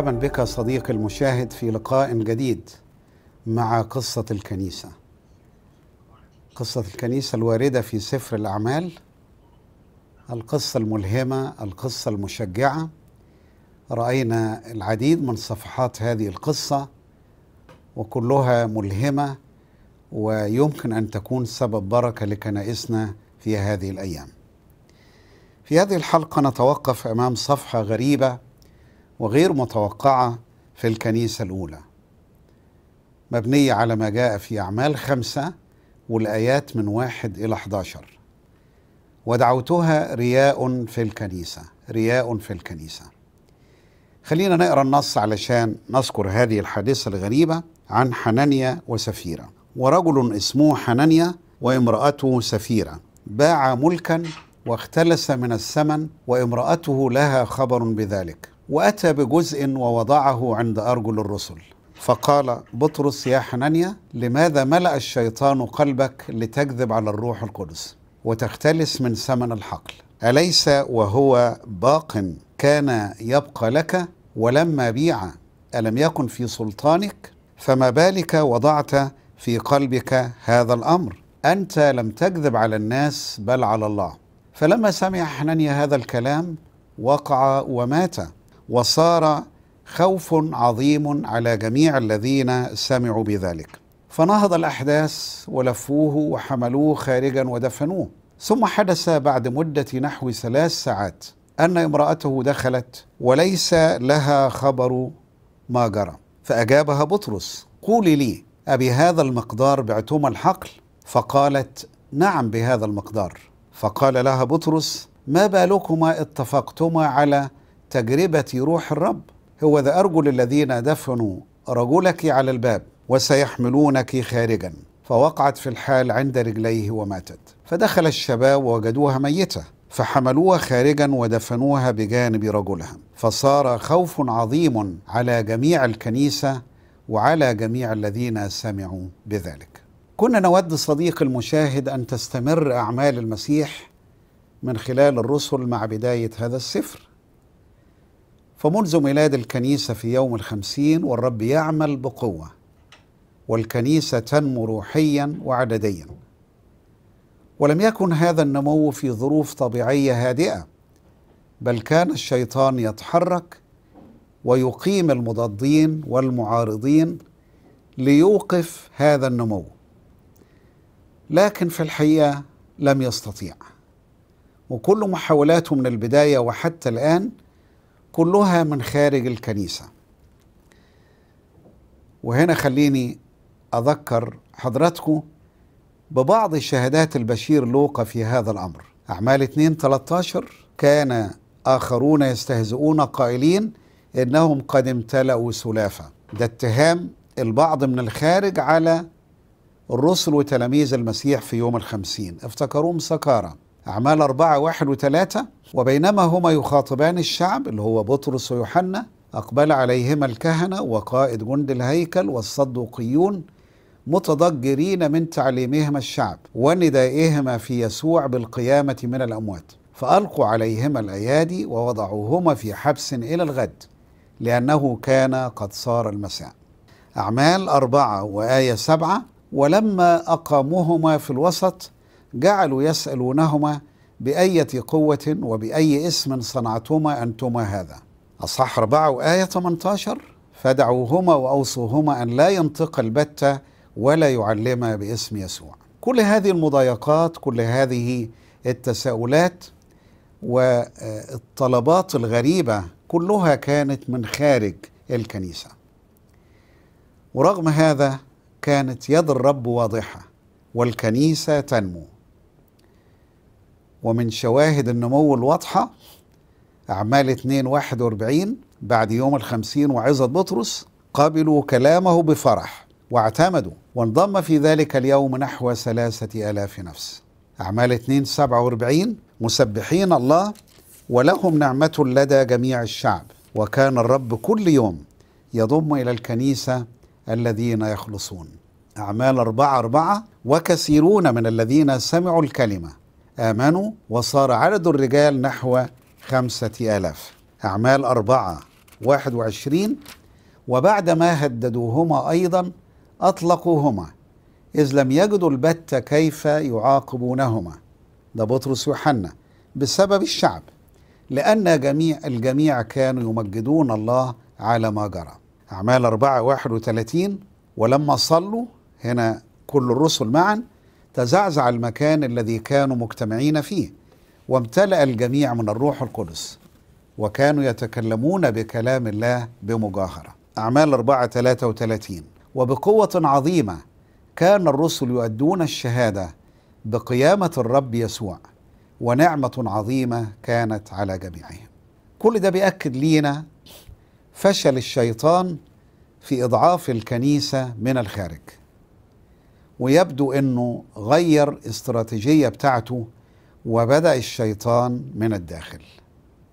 مرحبا بك صديقي المشاهد في لقاء جديد مع قصة الكنيسة. قصة الكنيسة الواردة في سفر الأعمال. القصة الملهمة، القصة المشجعة. رأينا العديد من صفحات هذه القصة وكلها ملهمة ويمكن أن تكون سبب بركة لكنائسنا في هذه الأيام. في هذه الحلقة نتوقف أمام صفحة غريبة وغير متوقعة في الكنيسة الأولى مبنية على ما جاء في أعمال خمسة والآيات من واحد إلى 11 ودعوتها رياء في الكنيسة رياء في الكنيسة خلينا نقرأ النص علشان نذكر هذه الحادثة الغريبة عن حنانيا وسفيرة ورجل اسمه حنانيا وامرأته سفيرة باع ملكا واختلس من الثمن وامرأته لها خبر بذلك وأتى بجزء ووضعه عند أرجل الرسل فقال بطرس يا حنانيا لماذا ملأ الشيطان قلبك لتكذب على الروح القدس وتختلس من ثمن الحقل أليس وهو باق كان يبقى لك ولما بيع ألم يكن في سلطانك فما بالك وضعت في قلبك هذا الأمر أنت لم تكذب على الناس بل على الله فلما سمع حنانيا هذا الكلام وقع ومات وصار خوف عظيم على جميع الذين سمعوا بذلك فنهض الأحداث ولفوه وحملوه خارجا ودفنوه ثم حدث بعد مدة نحو ثلاث ساعات أن امرأته دخلت وليس لها خبر ما جرى فأجابها بطرس قولي لي أبي هذا المقدار بعتم الحقل فقالت نعم بهذا المقدار فقال لها بطرس ما بالكما اتفقتما على تجربة روح الرب هو ذا أرجل الذين دفنوا رجلك على الباب وسيحملونك خارجا فوقعت في الحال عند رجليه وماتت فدخل الشباب ووجدوها ميتة فحملوها خارجا ودفنوها بجانب رجلها فصار خوف عظيم على جميع الكنيسة وعلى جميع الذين سمعوا بذلك كنا نود صديق المشاهد أن تستمر أعمال المسيح من خلال الرسل مع بداية هذا السفر فمنذ ميلاد الكنيسة في يوم الخمسين والرب يعمل بقوة والكنيسة تنمو روحيا وعدديا ولم يكن هذا النمو في ظروف طبيعية هادئة بل كان الشيطان يتحرك ويقيم المضادين والمعارضين ليوقف هذا النمو لكن في الحقيقة لم يستطيع وكل محاولاته من البداية وحتى الآن كلها من خارج الكنيسة وهنا خليني أذكر حضراتكم ببعض شهادات البشير لوقا في هذا الأمر أعمال 2 13 كان آخرون يستهزئون قائلين إنهم قد امتلأوا سلافة ده اتهام البعض من الخارج على الرسل وتلاميذ المسيح في يوم الخمسين افتكروهم سكارى أعمال أربعة واحد وثلاثة وبينما هما يخاطبان الشعب اللي هو بطرس ويوحنا أقبل عليهما الكهنة وقائد جند الهيكل والصدوقيون متضجرين من تعليمهما الشعب وندائهما في يسوع بالقيامة من الأموات فألقوا عليهما الأيادي ووضعوهما في حبس إلى الغد لأنه كان قد صار المساء أعمال أربعة وآية سبعة ولما أقاموهما في الوسط جعلوا يسألونهما بأية قوة وبأي اسم صنعتما أنتما هذا أصح أربعة وآية 18 فدعوهما وأوصوهما أن لا ينطق البتة ولا يعلما باسم يسوع كل هذه المضايقات كل هذه التساؤلات والطلبات الغريبة كلها كانت من خارج الكنيسة ورغم هذا كانت يد الرب واضحة والكنيسة تنمو ومن شواهد النمو الواضحة أعمال 241 بعد يوم الخمسين وعظة بطرس قبلوا كلامه بفرح واعتمدوا وانضم في ذلك اليوم نحو ثلاثة آلاف نفس أعمال 247 مسبحين الله ولهم نعمة لدى جميع الشعب وكان الرب كل يوم يضم إلى الكنيسة الذين يخلصون أعمال أربعة أربعة وكثيرون من الذين سمعوا الكلمة آمنوا وصار عدد الرجال نحو خمسة آلاف أعمال أربعة واحد وعشرين وبعدما هددوهما أيضا أطلقوهما إذ لم يجدوا البتة كيف يعاقبونهما ده بطرس يوحنا بسبب الشعب لأن جميع الجميع كانوا يمجدون الله على ما جرى أعمال 4 31 ولما صلوا هنا كل الرسل معا تزعزع المكان الذي كانوا مجتمعين فيه وامتلأ الجميع من الروح القدس وكانوا يتكلمون بكلام الله بمجاهرة أعمال 4 33 وبقوة عظيمة كان الرسل يؤدون الشهادة بقيامة الرب يسوع ونعمة عظيمة كانت على جميعهم كل ده بيأكد لينا فشل الشيطان في إضعاف الكنيسة من الخارج ويبدو انه غير استراتيجيه بتاعته وبدا الشيطان من الداخل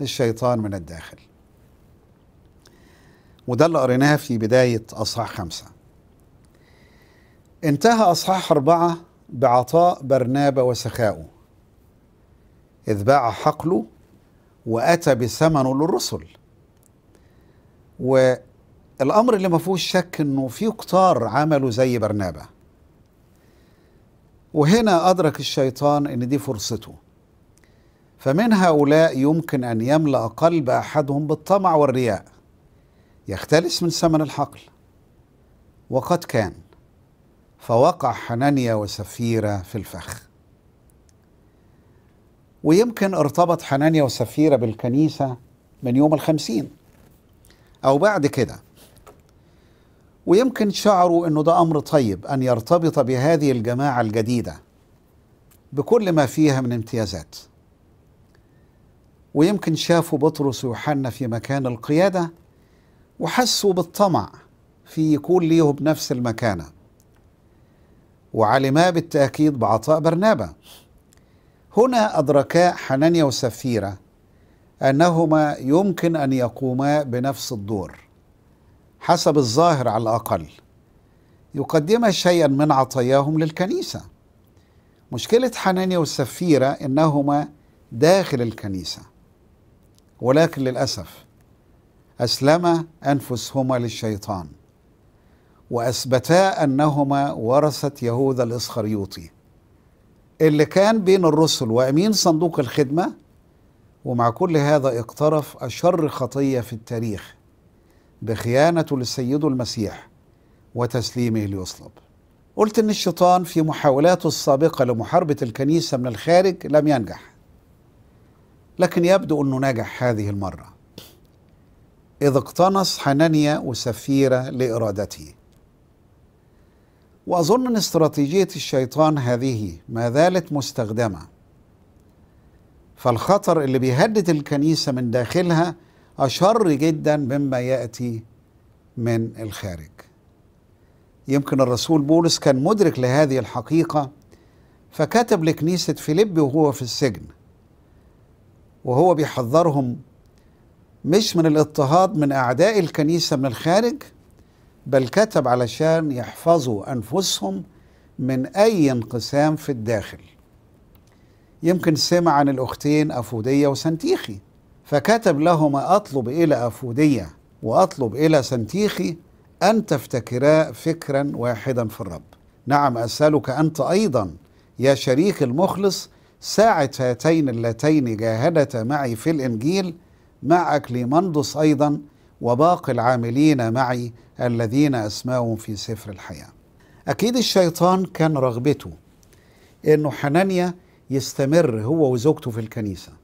الشيطان من الداخل وده اللي قريناها في بدايه اصحاح خمسه انتهى اصحاح اربعه بعطاء برنابا وسخاؤه اذ باع حقله واتى بثمنه للرسل والامر اللي ما فيهوش شك انه في كتار عملوا زي برنابه وهنا أدرك الشيطان أن دي فرصته فمن هؤلاء يمكن أن يملأ قلب أحدهم بالطمع والرياء يختلس من ثمن الحقل وقد كان فوقع حنانيا وسفيرة في الفخ ويمكن ارتبط حنانيا وسفيرة بالكنيسة من يوم الخمسين أو بعد كده ويمكن شعروا انه ده امر طيب ان يرتبط بهذه الجماعه الجديده بكل ما فيها من امتيازات ويمكن شافوا بطرس ويوحنا في مكان القياده وحسوا بالطمع في يكون ليهم نفس المكانه وعلما بالتاكيد بعطاء برنابه هنا ادركا حنانيا وسفيره انهما يمكن ان يقوما بنفس الدور حسب الظاهر على الأقل يقدم شيئا من عطاياهم للكنيسة مشكلة حنانيا والسفيرة إنهما داخل الكنيسة ولكن للأسف أسلم أنفسهما للشيطان وأثبتا أنهما ورثة يهوذا الإسخريوطي اللي كان بين الرسل وأمين صندوق الخدمة ومع كل هذا اقترف أشر خطية في التاريخ بخيانته لسيده المسيح وتسليمه ليصلب قلت ان الشيطان في محاولاته السابقه لمحاربه الكنيسه من الخارج لم ينجح لكن يبدو انه نجح هذه المره اذ اقتنص حنانيا وسفيره لارادته واظن ان استراتيجيه الشيطان هذه ما زالت مستخدمه فالخطر اللي بيهدد الكنيسه من داخلها أشر جدا مما يأتي من الخارج يمكن الرسول بولس كان مدرك لهذه الحقيقة فكتب لكنيسة فيليب وهو في السجن وهو بيحذرهم مش من الاضطهاد من أعداء الكنيسة من الخارج بل كتب علشان يحفظوا أنفسهم من أي انقسام في الداخل يمكن سمع عن الأختين أفودية وسنتيخي فكتب لهما أطلب إلى أفودية وأطلب إلى سنتيخي أن تفتكرا فكرا واحدا في الرب نعم أسألك أنت أيضا يا شريك المخلص ساعة هاتين اللتين جاهدتا معي في الإنجيل معك ليمندس أيضا وباقي العاملين معي الذين أسماهم في سفر الحياة أكيد الشيطان كان رغبته أنه حنانيا يستمر هو وزوجته في الكنيسة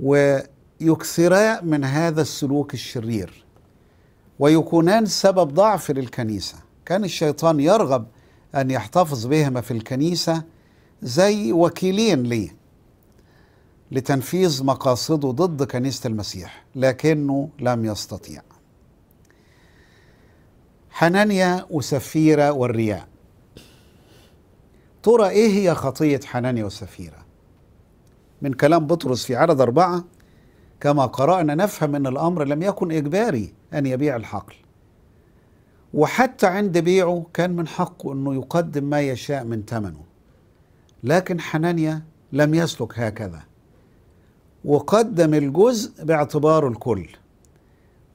ويكثرا من هذا السلوك الشرير ويكونان سبب ضعف للكنيسة كان الشيطان يرغب أن يحتفظ بهما في الكنيسة زي وكيلين ليه لتنفيذ مقاصده ضد كنيسة المسيح لكنه لم يستطيع حنانيا وسفيرة والرياء ترى ايه هي خطية حنانيا وسفيرة من كلام بطرس في عدد أربعة كما قرأنا نفهم أن الأمر لم يكن إجباري أن يبيع الحقل وحتى عند بيعه كان من حقه أنه يقدم ما يشاء من ثمنه لكن حنانيا لم يسلك هكذا وقدم الجزء باعتباره الكل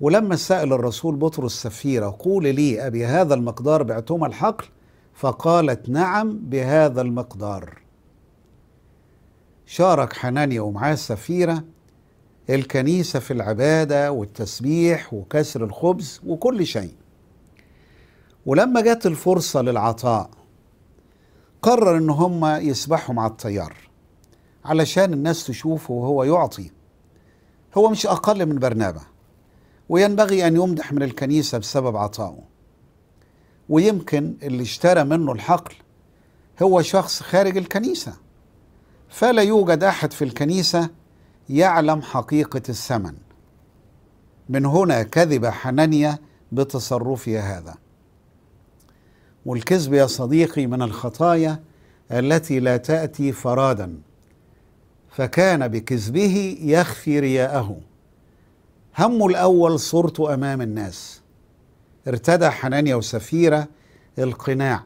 ولما سأل الرسول بطرس السفيرة قول لي أبي هذا المقدار بعتما الحقل فقالت نعم بهذا المقدار شارك حنانيا ومعاه السفيرة الكنيسة في العبادة والتسبيح وكسر الخبز وكل شيء ولما جت الفرصة للعطاء قرر ان هم يسبحوا مع الطيار علشان الناس تشوفه وهو يعطي هو مش اقل من برنابا وينبغي ان يمدح من الكنيسة بسبب عطائه ويمكن اللي اشترى منه الحقل هو شخص خارج الكنيسه فلا يوجد احد في الكنيسه يعلم حقيقه الثمن من هنا كذب حنانيا بتصرفي هذا والكذب يا صديقي من الخطايا التي لا تاتي فرادا فكان بكذبه يخفي رياءه همه الاول صورته امام الناس ارتدى حنانيا وسفيره القناع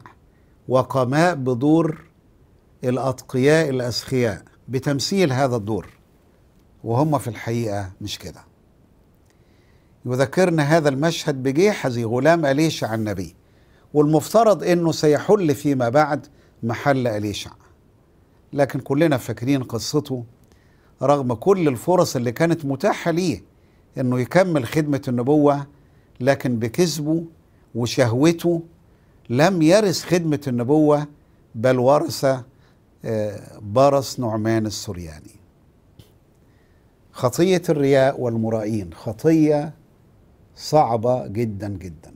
وقماء بدور الأتقياء الأسخياء بتمثيل هذا الدور وهم في الحقيقة مش كده يذكرنا هذا المشهد زي غلام أليشع النبي والمفترض أنه سيحل فيما بعد محل أليشع لكن كلنا فاكرين قصته رغم كل الفرص اللي كانت متاحة ليه أنه يكمل خدمة النبوة لكن بكذبه وشهوته لم يرث خدمة النبوة بل ورث برص نعمان السرياني خطية الرياء والمرائين خطية صعبة جدا جدا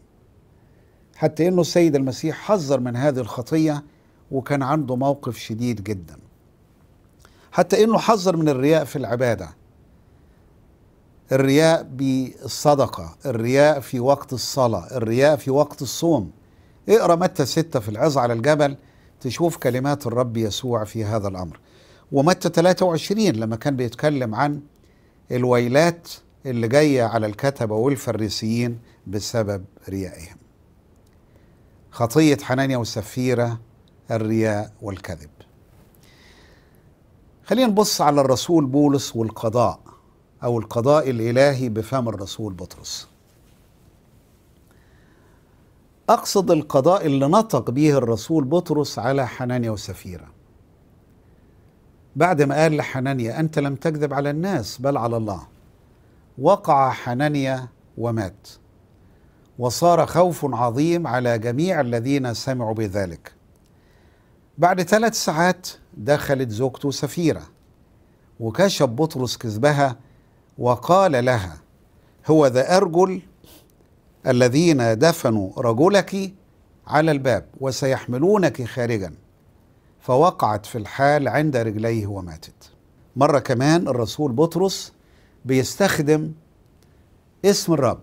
حتى انه السيد المسيح حذر من هذه الخطية وكان عنده موقف شديد جدا حتى انه حذر من الرياء في العباده الرياء بالصدقه الرياء في وقت الصلاه الرياء في وقت الصوم اقرا متى ستة في العظة على الجبل تشوف كلمات الرب يسوع في هذا الأمر ومتى 23 لما كان بيتكلم عن الويلات اللي جاية على الكتبة والفريسيين بسبب ريائهم خطية حنانيا وسفيرة الرياء والكذب خلينا نبص على الرسول بولس والقضاء أو القضاء الإلهي بفم الرسول بطرس أقصد القضاء اللي نطق به الرسول بطرس على حنانيا وسفيرة بعد ما قال لحنانيا أنت لم تكذب على الناس بل على الله وقع حنانيا ومات وصار خوف عظيم على جميع الذين سمعوا بذلك بعد ثلاث ساعات دخلت زوجته سفيرة وكشف بطرس كذبها وقال لها هو ذا أرجل الذين دفنوا رجلك على الباب وسيحملونك خارجا فوقعت في الحال عند رجليه وماتت مرة كمان الرسول بطرس بيستخدم اسم الرب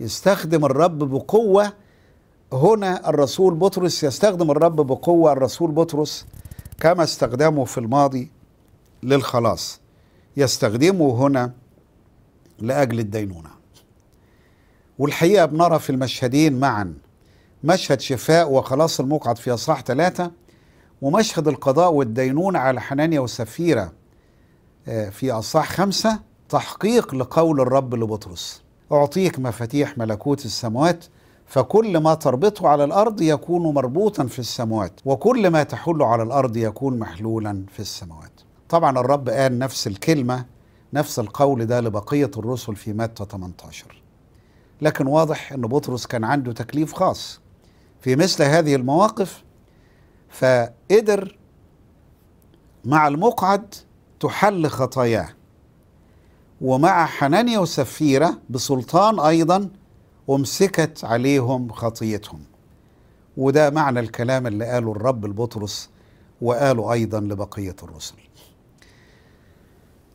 يستخدم الرب بقوة هنا الرسول بطرس يستخدم الرب بقوة الرسول بطرس كما استخدمه في الماضي للخلاص يستخدمه هنا لأجل الدينونة والحقيقة بنرى في المشهدين معا مشهد شفاء وخلاص المقعد في أصحاح ثلاثة ومشهد القضاء والدينون على حنانيا وسفيرة آه، في أصحاح خمسة تحقيق لقول الرب لبطرس أعطيك مفاتيح ملكوت السموات فكل ما تربطه على الارض يكون مربوطا في السموات وكل ما تحله على الارض يكون محلولا في السموات طبعا الرب قال نفس الكلمه نفس القول ده لبقيه الرسل في متى 18 لكن واضح أن بطرس كان عنده تكليف خاص في مثل هذه المواقف فقدر مع المقعد تحل خطاياه ومع حنانيا وسفيرة بسلطان أيضا أمسكت عليهم خطيتهم وده معنى الكلام اللي قاله الرب لبطرس وقاله أيضا لبقية الرسل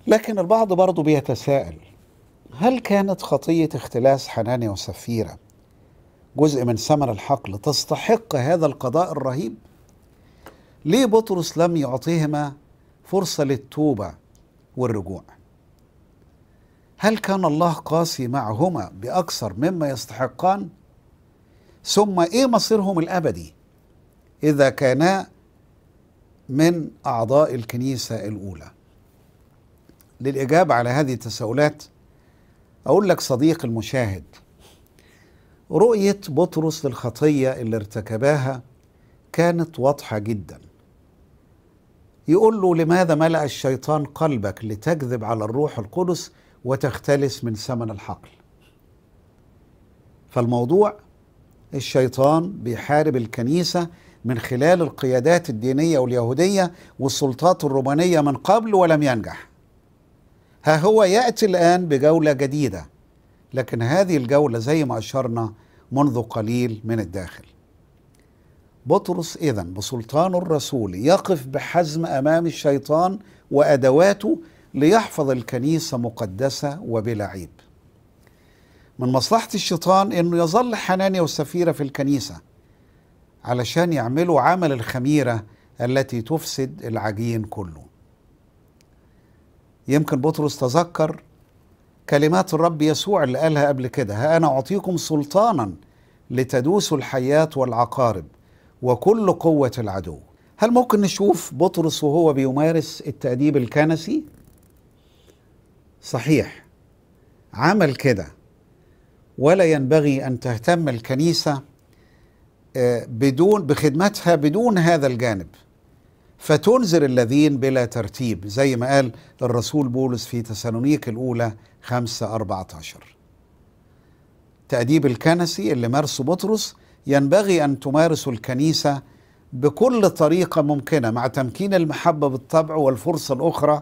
لكن البعض برضه بيتساءل هل كانت خطية اختلاس حنانيا وسفيرة جزء من ثمر الحقل تستحق هذا القضاء الرهيب؟ ليه بطرس لم يعطيهما فرصة للتوبة والرجوع؟ هل كان الله قاسي معهما بأكثر مما يستحقان؟ ثم إيه مصيرهم الأبدي إذا كانا من أعضاء الكنيسة الأولى؟ للإجابة على هذه التساؤلات أقول لك صديق المشاهد رؤية بطرس للخطية اللي ارتكباها كانت واضحة جدا يقول له لماذا ملأ الشيطان قلبك لتكذب على الروح القدس وتختلس من ثمن الحقل فالموضوع الشيطان بيحارب الكنيسة من خلال القيادات الدينية واليهودية والسلطات الرومانية من قبل ولم ينجح ها هو ياتي الان بجوله جديده لكن هذه الجوله زي ما اشرنا منذ قليل من الداخل بطرس اذا بسلطان الرسول يقف بحزم امام الشيطان وادواته ليحفظ الكنيسه مقدسه وبلا عيب من مصلحه الشيطان انه يظل حنانيا وسفيره في الكنيسه علشان يعملوا عمل الخميره التي تفسد العجين كله يمكن بطرس تذكر كلمات الرب يسوع اللي قالها قبل كده ها أنا أعطيكم سلطانا لتدوسوا الحيات والعقارب وكل قوة العدو هل ممكن نشوف بطرس وهو بيمارس التأديب الكنسي؟ صحيح عمل كده ولا ينبغي أن تهتم الكنيسة آه، بدون بخدمتها بدون هذا الجانب فتنذر الذين بلا ترتيب زي ما قال الرسول بولس في تسالونيك الأولى 5 14 تأديب الكنسي اللي مارسه بطرس ينبغي أن تمارس الكنيسة بكل طريقة ممكنة مع تمكين المحبة بالطبع والفرصة الأخرى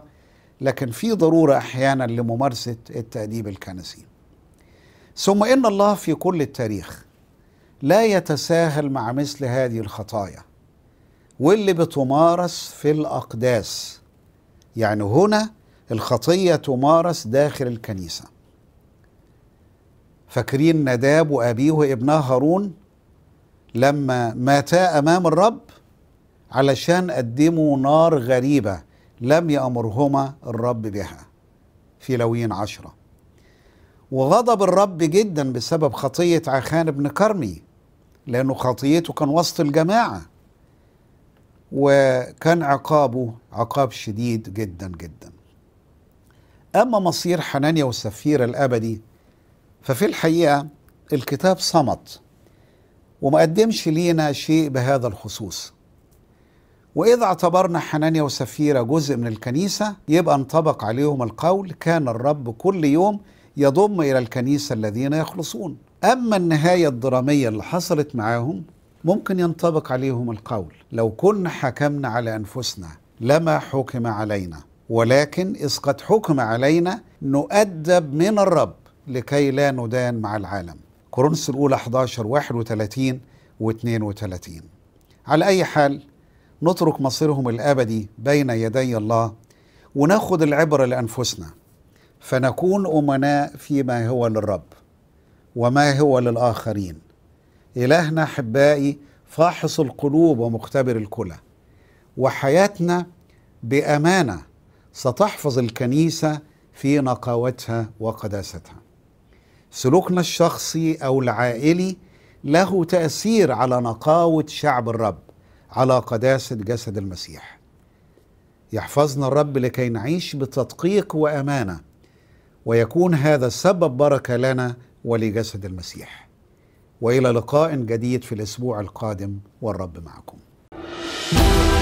لكن في ضرورة أحيانا لممارسة التأديب الكنسي ثم إن الله في كل التاريخ لا يتساهل مع مثل هذه الخطايا واللي بتمارس في الأقداس يعني هنا الخطية تمارس داخل الكنيسة فاكرين نداب وأبيه وابنه هارون لما ماتا أمام الرب علشان قدموا نار غريبة لم يأمرهما الرب بها في لوين عشرة وغضب الرب جدا بسبب خطية عخان بن كرمي لأنه خطيته كان وسط الجماعة وكان عقابه عقاب شديد جدا جدا أما مصير حنانيا والسفير الأبدي ففي الحقيقة الكتاب صمت وما قدمش لينا شيء بهذا الخصوص وإذا اعتبرنا حنانيا وسفيرة جزء من الكنيسة يبقى انطبق عليهم القول كان الرب كل يوم يضم إلى الكنيسة الذين يخلصون أما النهاية الدرامية اللي حصلت معاهم ممكن ينطبق عليهم القول لو كنا حكمنا على أنفسنا لما حكم علينا ولكن إذ قد حكم علينا نؤدب من الرب لكي لا ندان مع العالم كورنثوس الأولى 11 31 و 32 على أي حال نترك مصيرهم الأبدي بين يدي الله وناخد العبرة لأنفسنا فنكون أمناء فيما هو للرب وما هو للآخرين إلهنا أحبائي فاحص القلوب ومختبر الكلى وحياتنا بأمانة ستحفظ الكنيسة في نقاوتها وقداستها سلوكنا الشخصي أو العائلي له تأثير على نقاوة شعب الرب على قداسة جسد المسيح يحفظنا الرب لكي نعيش بتدقيق وأمانة ويكون هذا سبب بركة لنا ولجسد المسيح والى لقاء جديد في الاسبوع القادم والرب معكم. thank you